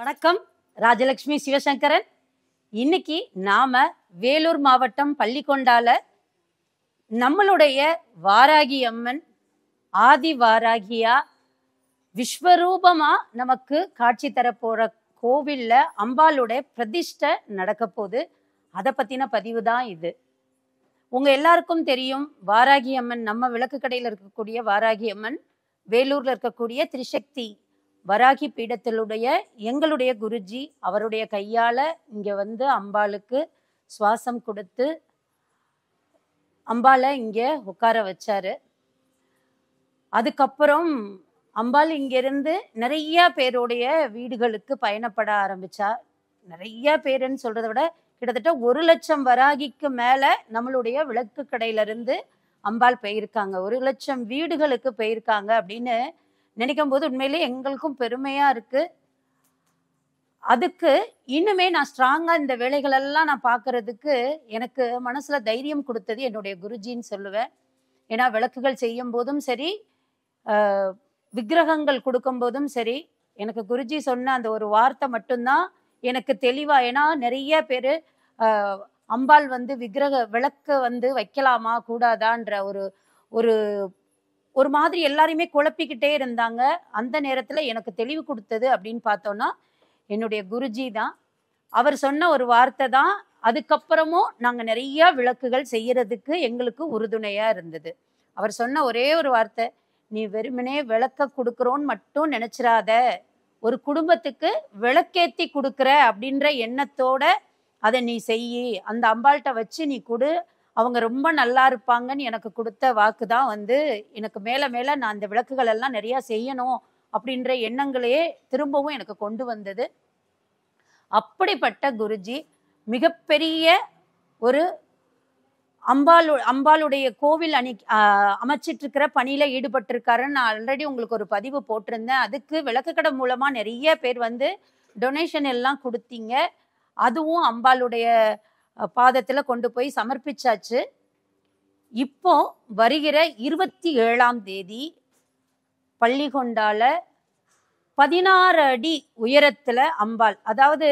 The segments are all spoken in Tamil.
வணக்கம் ராஜலட்சுமி சிவசங்கரன் இன்னைக்கு நாம வேலூர் மாவட்டம் பள்ளிக்கொண்டால நம்மளுடைய வாராகி அம்மன் ஆதி வாராகியா விஸ்வரூபமா நமக்கு காட்சி தரப்போற கோவில்ல அம்பாளுடைய பிரதிஷ்டை நடக்க போகுது அதை பத்தின பதிவு தான் இது உங்க எல்லாருக்கும் தெரியும் வாராகி அம்மன் நம்ம விளக்கு கடையில் இருக்கக்கூடிய வாராகி அம்மன் வேலூர்ல இருக்கக்கூடிய திரிசக்தி வராகி பீடத்திலுடைய எங்களுடைய குருஜி அவருடைய கையால் இங்கே வந்து அம்பாளுக்கு சுவாசம் கொடுத்து அம்பாலை இங்கே உட்கார வச்சாரு அதுக்கப்புறம் அம்பாள் இங்கேருந்து நிறைய பேருடைய வீடுகளுக்கு பயணப்பட ஆரம்பிச்சா நிறைய பேருன்னு சொல்கிறத விட கிட்டத்தட்ட ஒரு லட்சம் வராகிக்கு மேலே நம்மளுடைய விளக்கு கடையிலிருந்து அம்பாள் போயிருக்காங்க ஒரு லட்சம் வீடுகளுக்கு போயிருக்காங்க அப்படின்னு நினைக்கும் போது உண்மையிலேயே எங்களுக்கும் பெருமையாக இருக்குது அதுக்கு இன்னுமே நான் ஸ்ட்ராங்காக இந்த வேலைகளெல்லாம் நான் பார்க்கறதுக்கு எனக்கு மனசில் தைரியம் கொடுத்தது என்னுடைய குருஜின்னு சொல்லுவேன் ஏன்னா விளக்குகள் செய்யும் போதும் சரி விக்கிரகங்கள் போதும் சரி எனக்கு குருஜி சொன்ன அந்த ஒரு வார்த்தை மட்டும்தான் எனக்கு தெளிவாக ஏன்னா நிறைய பேர் அம்பாள் வந்து விக்கிரக விளக்கு வந்து வைக்கலாமா கூடாதான்ற ஒரு ஒரு ஒரு மாதிரி எல்லாரையுமே குழப்பிக்கிட்டே இருந்தாங்க அந்த நேரத்தில் எனக்கு தெளிவு கொடுத்தது அப்படின்னு பார்த்தோன்னா என்னுடைய குருஜி தான் அவர் சொன்ன ஒரு வார்த்தை தான் அதுக்கப்புறமும் நாங்கள் நிறையா விளக்குகள் செய்யறதுக்கு எங்களுக்கு உறுதுணையாக இருந்தது அவர் சொன்ன ஒரே ஒரு வார்த்தை நீ வெறுமனே விளக்க கொடுக்குறோன்னு மட்டும் நினச்சிடாத ஒரு குடும்பத்துக்கு விளக்கேத்தி கொடுக்குற அப்படின்ற எண்ணத்தோட அதை நீ செய்யி அந்த அம்பாள்கிட்ட வச்சு நீ கொடு அவங்க ரொம்ப நல்லா இருப்பாங்கன்னு எனக்கு கொடுத்த வாக்கு தான் வந்து எனக்கு மேலே மேலே நான் அந்த விளக்குகள் எல்லாம் நிறையா செய்யணும் அப்படின்ற எண்ணங்களையே திரும்பவும் எனக்கு கொண்டு வந்தது அப்படிப்பட்ட குருஜி மிகப்பெரிய ஒரு அம்பாலு அம்பாளுடைய கோவில் அணி அமைச்சிட்டு இருக்கிற பணியில ஈடுபட்டிருக்காருன்னு நான் ஆல்ரெடி உங்களுக்கு ஒரு பதிவு போட்டிருந்தேன் அதுக்கு விளக்குக்கடை மூலமா நிறைய பேர் வந்து டொனேஷன் எல்லாம் கொடுத்தீங்க அதுவும் அம்பாளுடைய பாதத்தில் கொண்டு போய் சமர்ப்பிச்சாச்சு இப்போ வருகிற இருபத்தி ஏழாம் தேதி பள்ளி கொண்டால பதினாறு அடி உயரத்தில் அம்பாள் அதாவது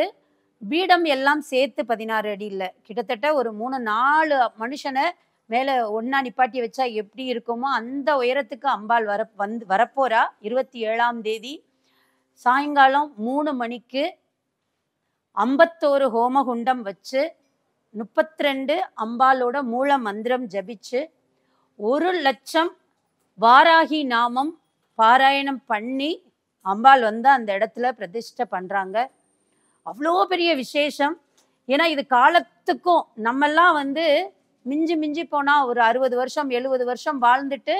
பீடம் எல்லாம் சேர்த்து பதினாறு அடி இல்லை கிட்டத்தட்ட ஒரு மூணு நாலு மனுஷனை மேலே ஒன்றா நிப்பாட்டி வச்சா எப்படி இருக்குமோ அந்த உயரத்துக்கு அம்பாள் வர வந்து வரப்போகிறா இருபத்தி ஏழாம் தேதி சாயங்காலம் மூணு மணிக்கு ஐம்பத்தோரு ஹோமகுண்டம் வச்சு ரெண்டு அம்பாலோட மூல மந்திரம் ஜபிச்சு ஒரு லட்சம் வாராகி நாமம் பாராயணம் பண்ணி அம்பாள் வந்து அந்த இடத்துல பிரதிஷ்டை பண்ணுறாங்க அவ்வளோ பெரிய விசேஷம் ஏன்னா இது காலத்துக்கும் நம்மெல்லாம் வந்து மிஞ்சி மிஞ்சி போனால் ஒரு அறுபது வருஷம் எழுபது வருஷம் வாழ்ந்துட்டு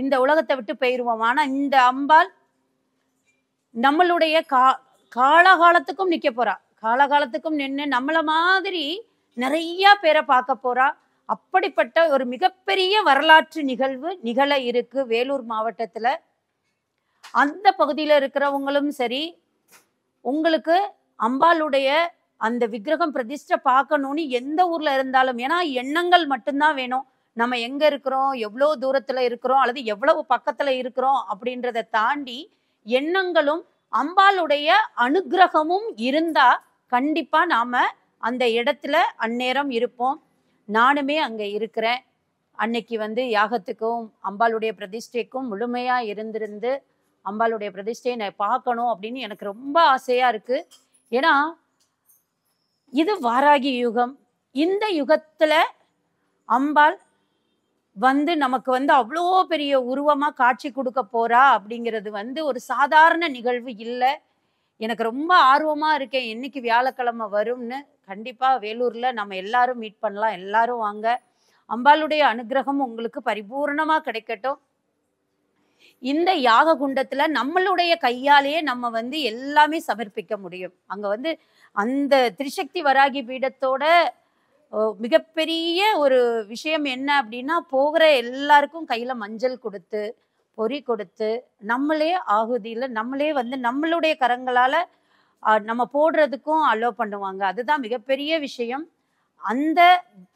இந்த உலகத்தை விட்டு போயிடுவோம் ஆனால் இந்த அம்பாள் நம்மளுடைய கா காலகாலத்துக்கும் நிற்க போகிறா காலகாலத்துக்கும் நின்று நம்மளை மாதிரி நிறைய பேரை பார்க்க போறா அப்படிப்பட்ட ஒரு மிகப்பெரிய வரலாற்று நிகழ்வு நிகழ இருக்கு வேலூர் மாவட்டத்துல அந்த பகுதியில் இருக்கிறவங்களும் சரி உங்களுக்கு அம்பாளுடைய அந்த விக்கிரகம் பிரதிஷ்டை பார்க்கணும்னு எந்த ஊர்ல இருந்தாலும் ஏன்னா எண்ணங்கள் மட்டும்தான் வேணும் நம்ம எங்க இருக்கிறோம் எவ்வளோ தூரத்துல இருக்கிறோம் அல்லது எவ்வளவு பக்கத்துல இருக்கிறோம் அப்படின்றத தாண்டி எண்ணங்களும் அம்பாளுடைய அனுகிரகமும் இருந்தா கண்டிப்பா நாம அந்த இடத்துல அந்நேரம் இருப்போம் நானுமே அங்கே இருக்கிறேன் அன்னைக்கு வந்து யாகத்துக்கும் அம்பாளுடைய பிரதிஷ்டைக்கும் முழுமையாக இருந்திருந்து அம்பாளுடைய பிரதிஷ்டையை நான் பார்க்கணும் அப்படின்னு எனக்கு ரொம்ப ஆசையாக இருக்குது ஏன்னா இது வாராகி யுகம் இந்த யுகத்தில் அம்பாள் வந்து நமக்கு வந்து அவ்வளோ பெரிய உருவமாக காட்சி கொடுக்க போகிறா அப்படிங்கிறது வந்து ஒரு சாதாரண நிகழ்வு இல்லை எனக்கு ரொம்ப ஆர்வமாக இருக்கேன் என்னைக்கு வியாழக்கிழமை வரும்னு கண்டிப்பாக வேலூரில் நம்ம எல்லாரும் மீட் பண்ணலாம் எல்லாரும் வாங்க அம்பாளுடைய அனுகிரகம் உங்களுக்கு பரிபூர்ணமாக கிடைக்கட்டும் இந்த யாக குண்டத்துல நம்மளுடைய கையாலேயே நம்ம வந்து எல்லாமே சமர்ப்பிக்க முடியும் அங்க வந்து அந்த திரிசக்தி வராகி பீடத்தோட மிகப்பெரிய ஒரு விஷயம் என்ன அப்படின்னா போகிற எல்லாருக்கும் கையில மஞ்சள் கொடுத்து பொறி கொடுத்து நம்மளே ஆகுதியில் நம்மளே வந்து நம்மளுடைய கரங்களால நம்ம போடுறதுக்கும் அலோவ் பண்ணுவாங்க அதுதான் மிகப்பெரிய விஷயம் அந்த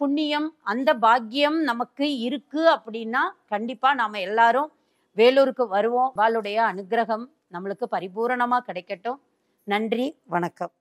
புண்ணியம் அந்த பாக்கியம் நமக்கு இருக்கு அப்படின்னா கண்டிப்பா நாம எல்லாரும் வேலூருக்கு வருவோம் வாளுடைய அனுகிரகம் நம்மளுக்கு பரிபூரணமா கிடைக்கட்டும் நன்றி வணக்கம்